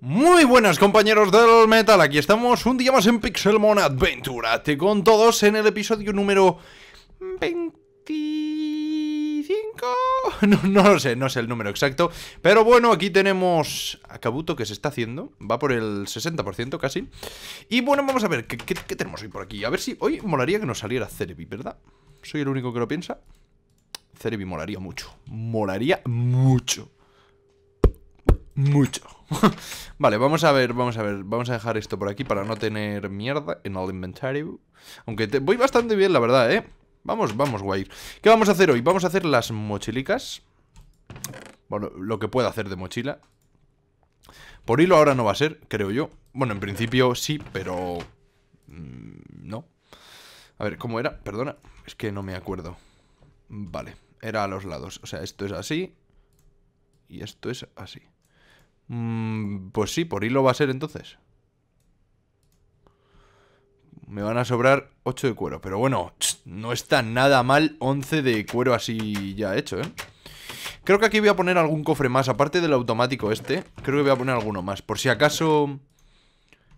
Muy buenas compañeros del metal, aquí estamos un día más en Pixelmon Adventure Te con todos en el episodio número 25 no, lo sé, no sé el número exacto Pero bueno, aquí tenemos a Kabuto que se está haciendo Va por el 60% casi Y bueno, vamos a ver, ¿qué, tenemos hoy por aquí? A ver si hoy molaría que nos saliera Cerebi, ¿verdad? ¿Soy el único que lo piensa? Cerebi molaría mucho Molaría mucho Mucho vale, vamos a ver, vamos a ver. Vamos a dejar esto por aquí para no tener mierda en el inventario. Aunque te... voy bastante bien, la verdad, ¿eh? Vamos, vamos, guay. ¿Qué vamos a hacer hoy? Vamos a hacer las mochilicas. Bueno, lo que pueda hacer de mochila. Por hilo ahora no va a ser, creo yo. Bueno, en principio sí, pero... Mm, no. A ver, ¿cómo era? Perdona, es que no me acuerdo. Vale, era a los lados. O sea, esto es así. Y esto es así. Mm, pues sí, por hilo va a ser entonces. Me van a sobrar 8 de cuero. Pero bueno, no está nada mal 11 de cuero así ya hecho, ¿eh? Creo que aquí voy a poner algún cofre más. Aparte del automático este, creo que voy a poner alguno más. Por si acaso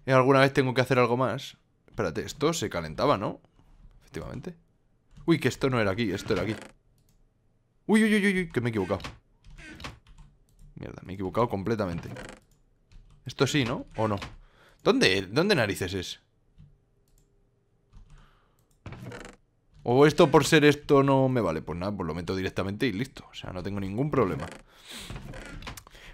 eh, alguna vez tengo que hacer algo más. Espérate, esto se calentaba, ¿no? Efectivamente. Uy, que esto no era aquí, esto era aquí. Uy, uy, uy, uy, que me he equivocado. Mierda, me he equivocado completamente. Esto sí, ¿no? ¿O no? ¿Dónde, dónde narices es? O esto por ser esto no me vale. Pues nada, pues lo meto directamente y listo. O sea, no tengo ningún problema.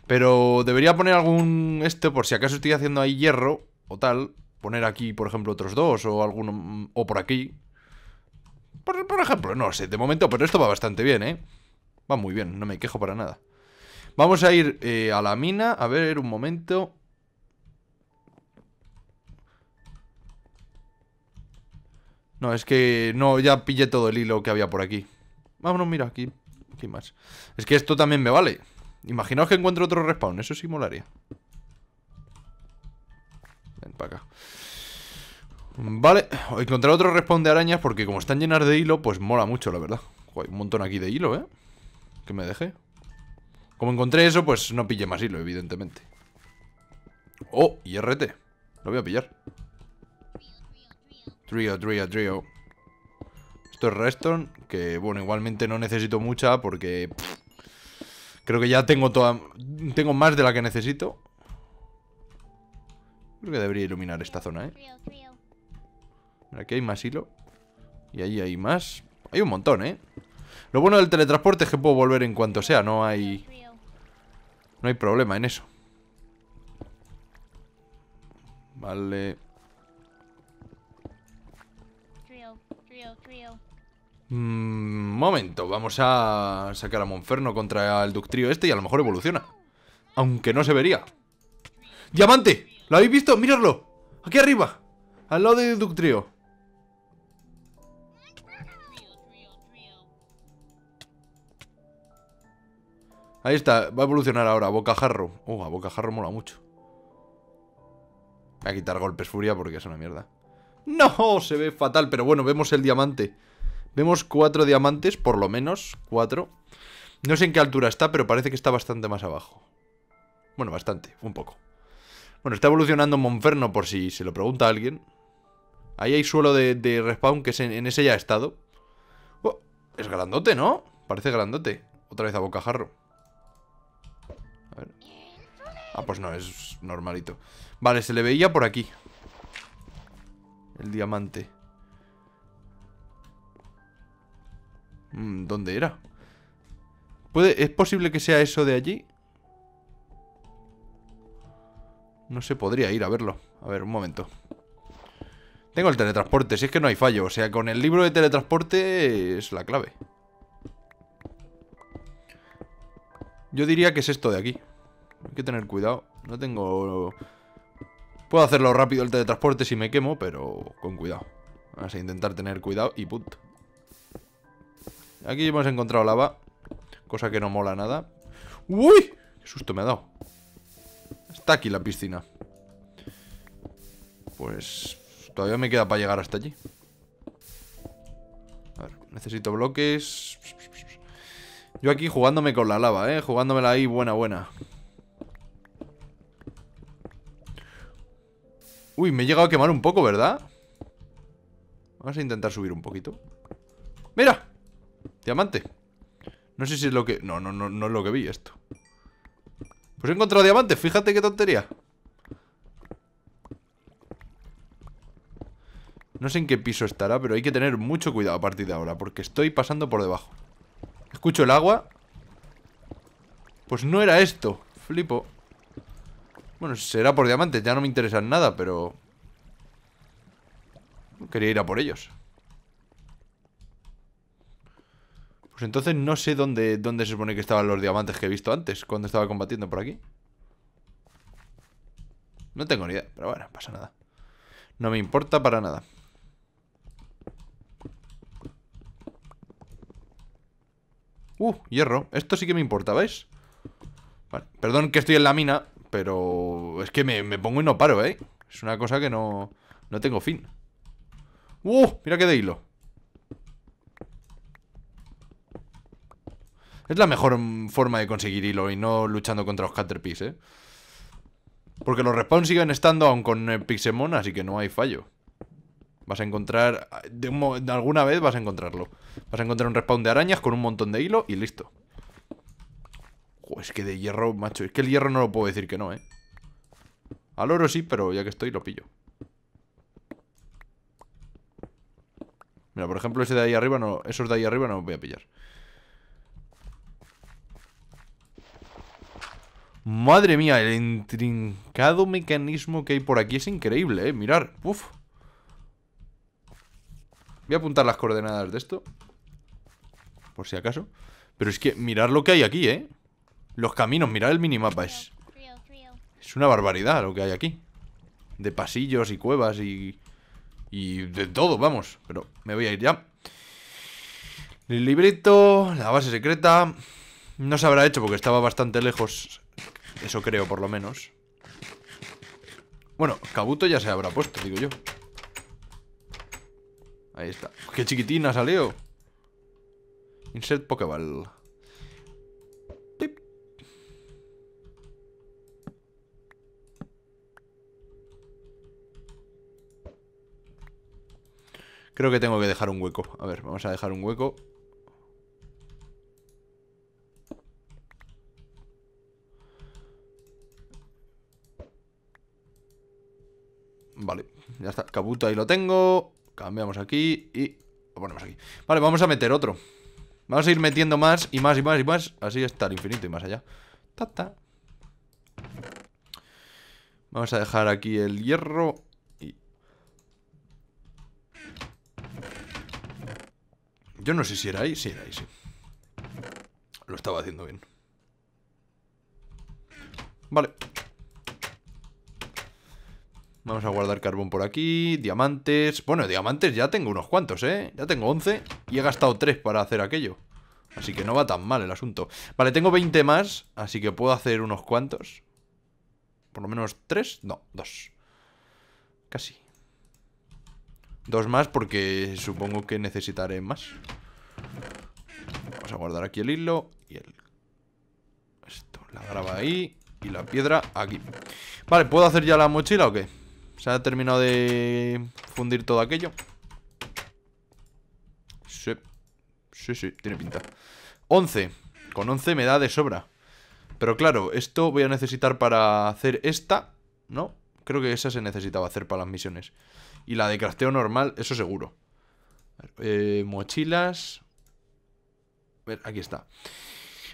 Pero debería poner algún Esto, por si acaso estoy haciendo ahí hierro o tal. Poner aquí, por ejemplo, otros dos o alguno... O por aquí. Por, por ejemplo, no sé, de momento, pero esto va bastante bien, ¿eh? Va muy bien, no me quejo para nada. Vamos a ir eh, a la mina. A ver, un momento. No, es que no, ya pillé todo el hilo que había por aquí. Vámonos, mira, aquí. Aquí más. Es que esto también me vale. Imaginaos que encuentro otro respawn. Eso sí molaría. Ven para acá. Vale, encontrar otro respawn de arañas porque como están llenas de hilo, pues mola mucho, la verdad. hay un montón aquí de hilo, ¿eh? Que me dejé. Como encontré eso, pues no pille más hilo, evidentemente. Oh, y RT. Lo voy a pillar. Trio, trio, trio. Esto es redstone. que bueno, igualmente no necesito mucha porque... creo que ya tengo toda... Tengo más de la que necesito. Creo que debería iluminar esta zona, ¿eh? Aquí hay más hilo. Y ahí hay más. Hay un montón, ¿eh? Lo bueno del teletransporte es que puedo volver en cuanto sea, no hay... No hay problema en eso. Vale. Mm, momento, vamos a sacar a Monferno contra el Ductrio este y a lo mejor evoluciona. Aunque no se vería. ¡Diamante! ¿Lo habéis visto? ¡Míralo! Aquí arriba, al lado del Ductrio. Ahí está, va a evolucionar ahora, bocajarro. Uh, a bocajarro mola mucho. Voy a quitar golpes furia porque es una mierda. ¡No! Se ve fatal, pero bueno, vemos el diamante. Vemos cuatro diamantes, por lo menos, cuatro. No sé en qué altura está, pero parece que está bastante más abajo. Bueno, bastante, un poco. Bueno, está evolucionando Monferno por si se lo pregunta alguien. Ahí hay suelo de, respawn que en, ese ya ha estado. Oh, es grandote, ¿no? Parece grandote. Otra vez a bocajarro. Ah, pues no, es normalito Vale, se le veía por aquí El diamante mm, ¿Dónde era? ¿Puede, ¿Es posible que sea eso de allí? No se podría ir a verlo A ver, un momento Tengo el teletransporte, si es que no hay fallo O sea, con el libro de teletransporte es la clave Yo diría que es esto de aquí hay que tener cuidado. No tengo... Puedo hacerlo rápido el teletransporte si me quemo, pero con cuidado. Vamos a intentar tener cuidado y put. Aquí hemos encontrado lava. Cosa que no mola nada. ¡Uy! ¡Qué susto me ha dado! Está aquí la piscina. Pues... Todavía me queda para llegar hasta allí. A ver, necesito bloques... Yo aquí jugándome con la lava, ¿eh? Jugándomela ahí buena, buena. Uy, me he llegado a quemar un poco, ¿verdad? Vamos a intentar subir un poquito ¡Mira! Diamante No sé si es lo que... No, no, no, no es lo que vi esto Pues he encontrado diamante, fíjate qué tontería No sé en qué piso estará, pero hay que tener mucho cuidado a partir de ahora Porque estoy pasando por debajo Escucho el agua Pues no era esto Flipo bueno, será por diamantes, ya no me interesan nada, pero... Quería ir a por ellos. Pues entonces no sé dónde, dónde se supone que estaban los diamantes que he visto antes, cuando estaba combatiendo por aquí. No tengo ni idea, pero bueno, pasa nada. No me importa para nada. Uh, hierro. Esto sí que me importa, ¿veis? Vale, perdón que estoy en la mina pero es que me, pongo y no paro, ¿eh? Es una cosa que no, no tengo fin. ¡Uh! Mira qué de hilo. Es la mejor forma de conseguir hilo y no luchando contra los Caterpies, ¿eh? Porque los respawns siguen estando aún con eh, pixemona, así que no hay fallo. Vas a encontrar... alguna vez vas a encontrarlo. Vas a encontrar un respawn de arañas con un montón de hilo y listo es que de hierro, macho. Es que el hierro no lo puedo decir que no, ¿eh? Al oro sí, pero ya que estoy lo pillo. Mira, por ejemplo, ese de ahí arriba no... Esos de ahí arriba no los voy a pillar. Madre mía, el intrincado mecanismo que hay por aquí es increíble, eh. Mirar, uff Voy a apuntar las coordenadas de esto. Por si acaso. Pero es que mirar lo que hay aquí, eh. Los caminos, mirad el minimapa. Es, es una barbaridad lo que hay aquí. De pasillos y cuevas y... Y de todo, vamos. Pero me voy a ir ya. El librito, la base secreta. No se habrá hecho porque estaba bastante lejos. Eso creo, por lo menos. Bueno, Kabuto ya se habrá puesto, digo yo. Ahí está. ¡Qué chiquitina salió salido! Insert Pokeball Creo que tengo que dejar un hueco. A ver, vamos a dejar un hueco. Vale, ya está. Cabuto ahí lo tengo. Cambiamos aquí y lo ponemos aquí. Vale, vamos a meter otro. Vamos a ir metiendo más y más y más y más. Así está el infinito y más allá. Ta, ta. Vamos a dejar aquí el hierro. Yo no sé si era ahí, sí era ahí, sí. Lo estaba haciendo bien. Vale. Vamos a guardar carbón por aquí, diamantes... Bueno, diamantes ya tengo unos cuantos, ¿eh? Ya tengo 11 y he gastado 3 para hacer aquello. Así que no va tan mal el asunto. Vale, tengo 20 más, así que puedo hacer unos cuantos. Por lo menos 3, no, 2. Casi. Dos más porque supongo que necesitaré más. Vamos a guardar aquí el hilo y el... Esto, la graba ahí y la piedra aquí. Vale, ¿puedo hacer ya la mochila o qué? ¿Se ha terminado de fundir todo aquello? Sí, sí, sí, tiene pinta. 11. Con 11 me da de sobra. Pero claro, esto voy a necesitar para hacer esta, ¿no? Creo que esa se necesitaba hacer para las misiones. Y la de crafteo normal, eso seguro. Eh, mochilas. A ver, aquí está.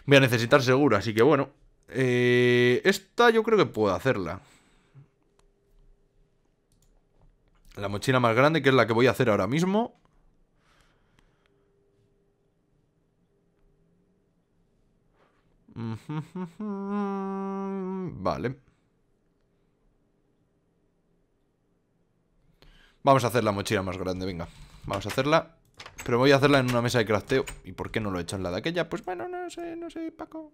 Voy a necesitar seguro, así que bueno. Eh, esta yo creo que puedo hacerla. La mochila más grande, que es la que voy a hacer ahora mismo. Vale. Vamos a hacer la mochila más grande, venga. Vamos a hacerla. Pero voy a hacerla en una mesa de crafteo. ¿Y por qué no lo he hecho en la de aquella? Pues bueno, no sé, no sé, Paco.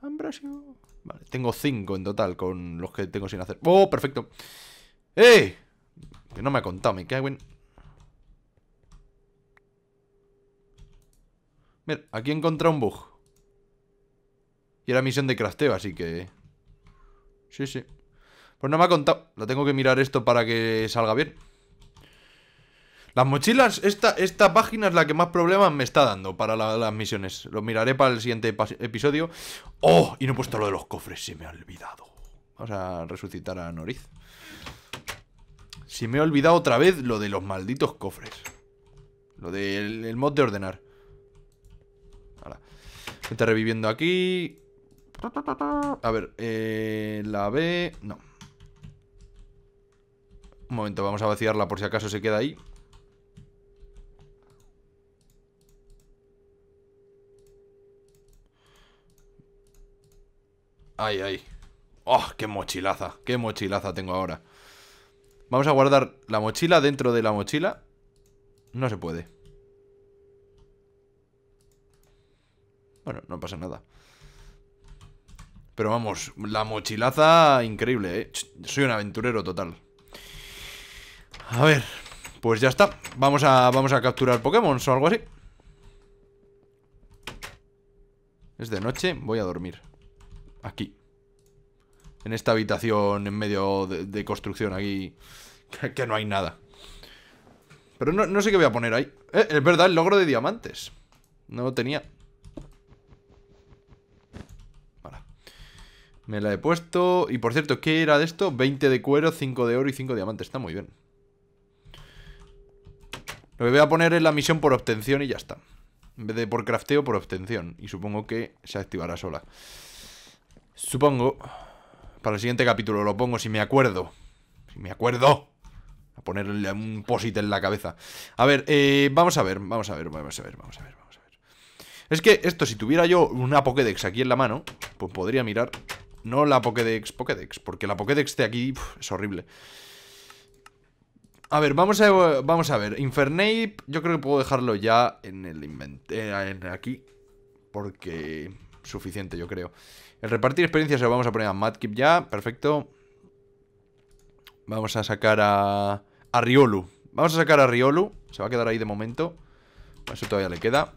Ambrosio. Vale, tengo cinco en total con los que tengo sin hacer. ¡Oh, perfecto! ¡Eh! Que no me ha contado, me cago en... Mira, aquí he encontrado un bug. Y era misión de crafteo, así que... Sí, sí. Pues no me ha contado. Lo tengo que mirar esto para que salga bien. Las mochilas, esta, esta página es la que más problemas me está dando para las misiones. Lo miraré para el siguiente episodio. ¡Oh! Y no he puesto lo de los cofres, se me ha olvidado. Vamos a resucitar a Noriz. Se me ha olvidado otra vez lo de los malditos cofres. Lo del el mod de ordenar. Está reviviendo aquí. A ver, eh, la B... No. Un momento, vamos a vaciarla por si acaso se queda ahí. Ay, ay. ¡Oh, qué mochilaza! ¡Qué mochilaza tengo ahora! Vamos a guardar la mochila dentro de la mochila. No se puede. Bueno, no pasa nada. Pero vamos, la mochilaza increíble, ¿eh? Soy un aventurero total. A ver, pues ya está Vamos a, vamos a capturar Pokémon o algo así Es de noche, voy a dormir Aquí En esta habitación en medio de, construcción Aquí, que, no hay nada Pero no, sé qué voy a poner ahí eh, Es verdad, el logro de diamantes No lo tenía Me la he puesto. Y por cierto, ¿qué era de esto? 20 de cuero, 5 de oro y 5 diamantes. Está muy bien. Lo que voy a poner en la misión por obtención y ya está. En vez de por crafteo, por obtención. Y supongo que se activará sola. Supongo. Para el siguiente capítulo lo pongo si me acuerdo. Si me acuerdo. A ponerle un posit en la cabeza. A ver, eh, vamos a ver, vamos a ver, vamos a ver, vamos a ver, vamos a ver. Es que esto, si tuviera yo una Pokédex aquí en la mano, pues podría mirar. No la Pokédex, Pokédex, porque la Pokédex de aquí es horrible. A ver, vamos a, vamos a ver. Infernape, yo creo que puedo dejarlo ya en el inventario. Eh, aquí. Porque suficiente, yo creo. El repartir experiencias se lo vamos a poner a Madkip ya. Perfecto. Vamos a sacar a... A Riolu. Vamos a sacar a Riolu. Se va a quedar ahí de momento. Eso todavía le queda.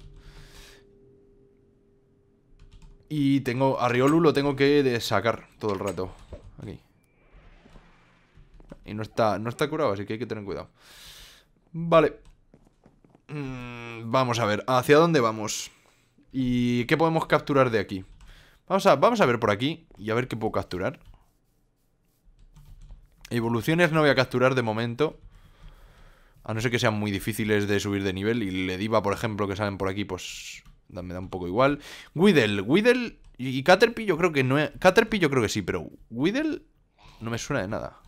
Y tengo... A Riolu lo tengo que sacar todo el rato. Aquí. Y no está, no está curado, así que hay que tener cuidado. Vale. Mm, vamos a ver, ¿hacia dónde vamos? ¿Y qué podemos capturar de aquí? Vamos a, vamos a ver por aquí y a ver qué puedo capturar. Evoluciones no voy a capturar de momento. A no ser que sean muy difíciles de subir de nivel. Y le diva, por ejemplo, que salen por aquí, pues me da un poco igual. Weedle, Weedle y Caterpie yo creo que no... es. Caterpie yo creo que sí, pero Weedle no me suena de nada.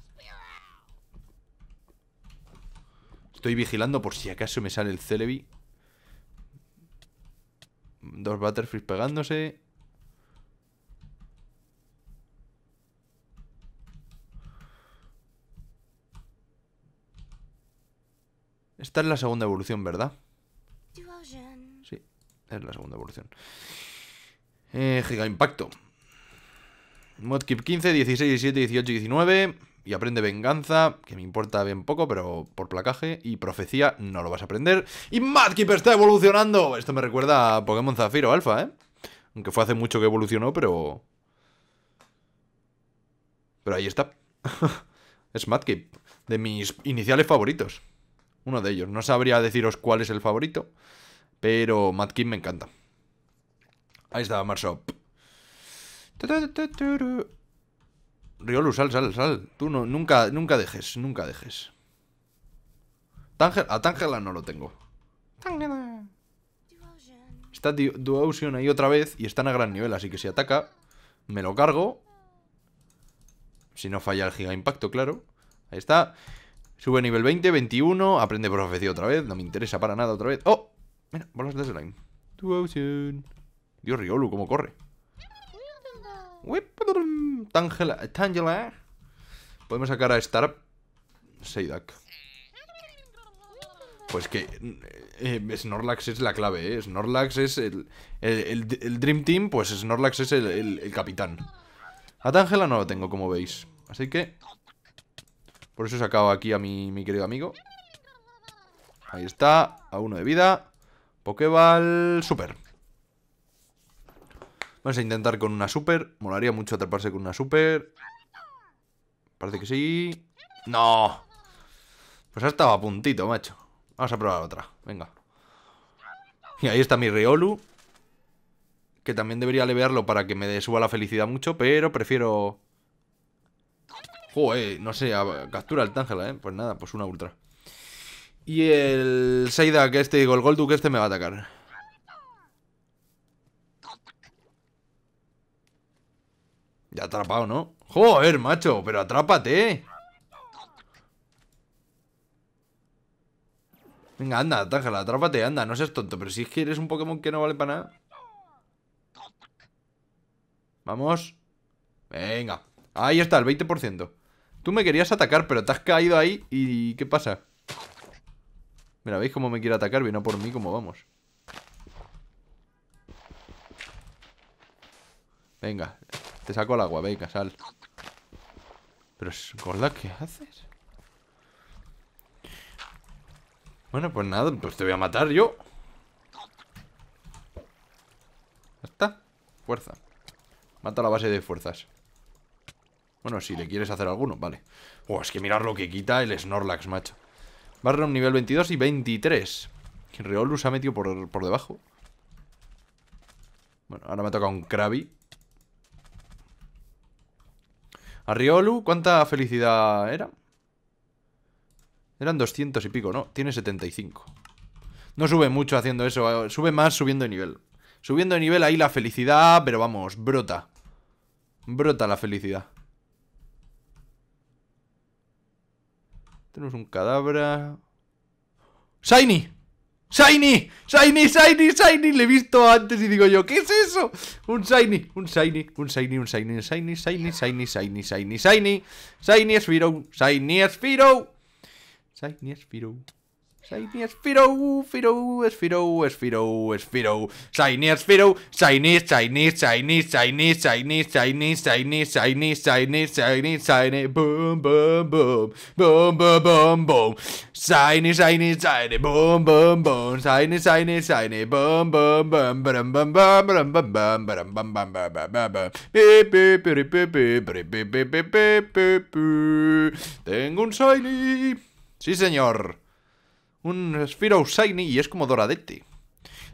estoy vigilando por si acaso me sale el Celebi. Dos Butterfrees pegándose. Esta es la segunda evolución, ¿verdad? Sí, es la segunda evolución. Eh, Giga Impacto. Modkip 15, 16, 17, 18, 19 y aprende venganza, que me importa bien poco, pero por placaje, y profecía no lo vas a aprender. Y Matkip está evolucionando. Esto me recuerda a Pokémon Zafiro Alpha, ¿eh? Aunque fue hace mucho que evolucionó, pero... Pero ahí está. es Matkip de mis iniciales favoritos. Uno de ellos. No sabría deciros cuál es el favorito, pero Matkip me encanta. Ahí está, Marshop Riolu, sal, sal, sal. Tú no, nunca, nunca dejes, nunca dejes. a Tangela no lo tengo. Está Está Duotion ahí otra vez y están a gran nivel, así que si ataca, me lo cargo. Si no falla el giga impacto, claro. Ahí está. Sube nivel 20, 21. Aprende profecía otra vez. No me interesa para nada otra vez. ¡Oh! Mira, bolas de slime. Duotion. Dios, Riolu, cómo corre. Tangela, Tangela. Podemos sacar a Star Seidak. Pues que eh, eh, Snorlax es la clave, ¿eh? Snorlax es el, el, Dream Team, pues Snorlax es el, capitán. A Tangela no lo tengo, como veis. Así que... Por eso he sacado aquí a mi, mi querido amigo. Ahí está, a uno de vida. Pokeball Super. Vamos a intentar con una super. Molaría mucho atraparse con una super. Parece que sí. ¡No! Pues ha estado a puntito, macho. Vamos a probar otra. Venga. Y ahí está mi Riolu. Que también debería levearlo para que me suba la felicidad mucho, pero prefiero... no sé, captura el Tángela, ¿eh? Pues nada, pues una ultra. Y el Seida, que este, digo, el Golduk este me va a atacar. Ya atrapado, ¿no? Joder, macho, pero atrápate. Venga, anda, atájala, atrápate, anda, no seas tonto. Pero si es que eres un Pokémon que no vale para nada. Vamos. Venga. Ahí está, el 20%. Tú me querías atacar, pero te has caído ahí y... ¿Qué pasa? Mira, ¿veis cómo me quiere atacar? Vino por mí como vamos. Venga, te saco el agua, venga, sal. Pero, gorda, ¿qué haces? Bueno, pues nada, pues te voy a matar yo. hasta está. Fuerza. Mata la base de fuerzas. Bueno, si le quieres hacer alguno, vale. Oh, es que mirar lo que quita el Snorlax, macho. un nivel 22 y 23. Reolus ha metido por, por debajo. Bueno, ahora me ha tocado un Krabi. Arriolu, ¿cuánta felicidad era? Eran 200 y pico, ¿no? Tiene 75. No sube mucho haciendo eso, eh, sube más subiendo de nivel. Subiendo de nivel ahí la felicidad, pero vamos, brota. Brota la felicidad. Tenemos un cadabra. ¡Shiny! ¡Shiny! ¡Shiny! ¡Shiny! ¡Shiny! Le he visto antes y digo yo, ¿qué es eso? Un Shiny, un Shiny, un Shiny, un Shiny, Shiny, Shiny, Shiny, Shiny, Shiny, Shiny, Shiny, Shiny shiny, Shiny shiny, Shiny shiny, Shiny Shiny Shiny, Shiny, Shiny, Shiny, Shiny, Shiny, Shiny, Shiny, Shiny, Shiny, Shiny, Boom, Boom, Boom, Boom, Boom, Boom, Boom, Shiny, Shiny, Shiny, Boom, Boom, Boom, Shiny, Shiny, Shiny, Boom, Boom, Boom, Tengo un Shiny. Sí, señor un Sphero Shiny y es como doradete.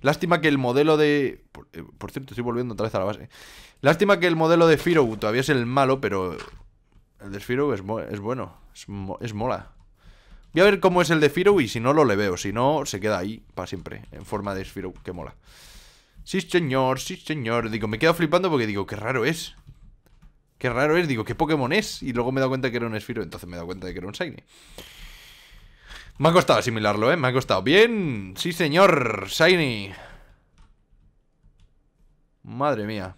Lástima que el modelo de... Eh, por, cierto, estoy volviendo otra vez a la base. Lástima que el modelo de Sphero todavía es el malo, pero... El de Sphero es, bueno. Es, mola. Voy a ver cómo es el de Sphero y si no lo le veo. Si no, se queda ahí para siempre. En forma de Sphero, que mola. Sí, señor, sí, señor. Digo, me quedo flipando porque digo, qué raro es. Qué raro es, digo, qué Pokémon es. Y luego me he dado cuenta que era un Sphero, entonces me he dado cuenta de que era un Shiny. Me ha costado asimilarlo, ¿eh? Me ha costado. ¡Bien! ¡Sí, señor! ¡Shiny! Madre mía.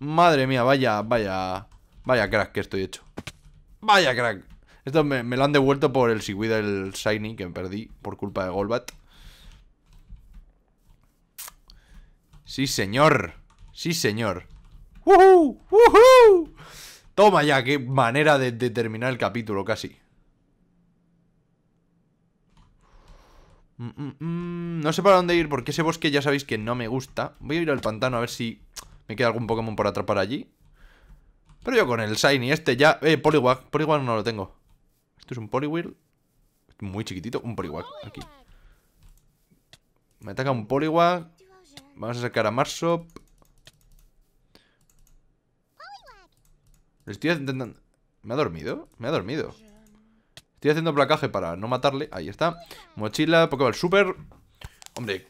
Madre mía, vaya, vaya. Vaya crack que estoy hecho. Vaya crack. Esto me, lo han devuelto por el Sigui del Shiny que me perdí por culpa de Golbat. Sí, señor. Sí, señor. ¡Woohoo! ¡Woohoo! Toma ya, qué manera de, de terminar el capítulo casi. Mm, mm, mm. No sé para dónde ir porque ese bosque ya sabéis que no me gusta. Voy a ir al pantano a ver si me queda algún Pokémon por atrapar allí. Pero yo con el Shiny este ya... Eh, Poliwag. Poliwag no lo tengo. Esto es un Poliwhirl. Muy chiquitito. Un Poliwag aquí. Me ataca un Poliwag. Vamos a sacar a Marshop. estoy intentando... ¿Me ha dormido? Me ha dormido. Estoy haciendo placaje para no matarle. Ahí está. Mochila, Pokéball Super. Hombre,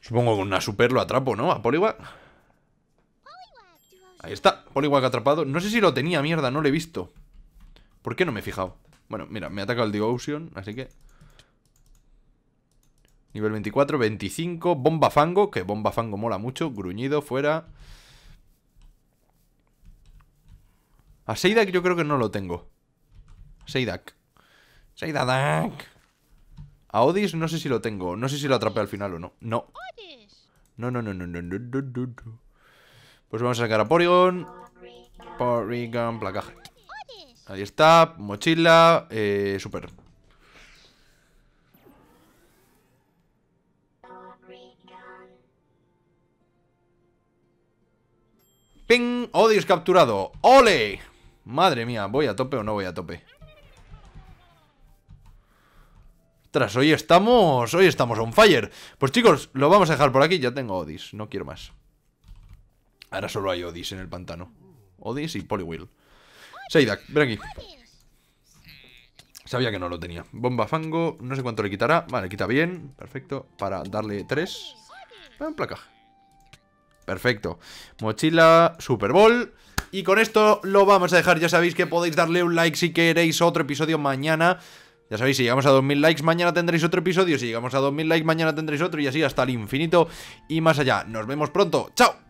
supongo que con una Super lo atrapo, ¿no? A Poliwag. Ahí está, Poliwag atrapado. No sé si lo tenía, mierda, no lo he visto. ¿Por qué no me he fijado? Bueno, mira, me ataca el Devotion, así que... Nivel 24, 25, bomba fango, que bomba fango mola mucho, gruñido, fuera. A Seidak yo creo que no lo tengo. Seidak. ¡Se a Odis no sé si lo tengo. No sé si lo atrapé al final o no. No. No, no, no, no, no, no, no, no. Pues vamos a sacar a Porygon. Porygon, placaje. Ahí está. Mochila. Eh, super. ¡Ping! Odis capturado. ¡Ole! Madre mía, ¿voy a tope o no voy a tope? hoy estamos. Hoy estamos on fire. Pues chicos, lo vamos a dejar por aquí. Ya tengo Odis, no quiero más. Ahora solo hay Odis en el pantano. Odis y Poliwheel. Seidak, ven aquí. Sabía que no lo tenía. Bomba fango, no sé cuánto le quitará. Vale, quita bien. Perfecto. Para darle tres. Un placaje. Perfecto. Mochila, Super Bowl. Y con esto lo vamos a dejar. Ya sabéis que podéis darle un like si queréis otro episodio mañana. Ya sabéis, si llegamos a 2000 likes mañana tendréis otro episodio, si llegamos a 2000 likes mañana tendréis otro y así hasta el infinito y más allá. Nos vemos pronto, chao.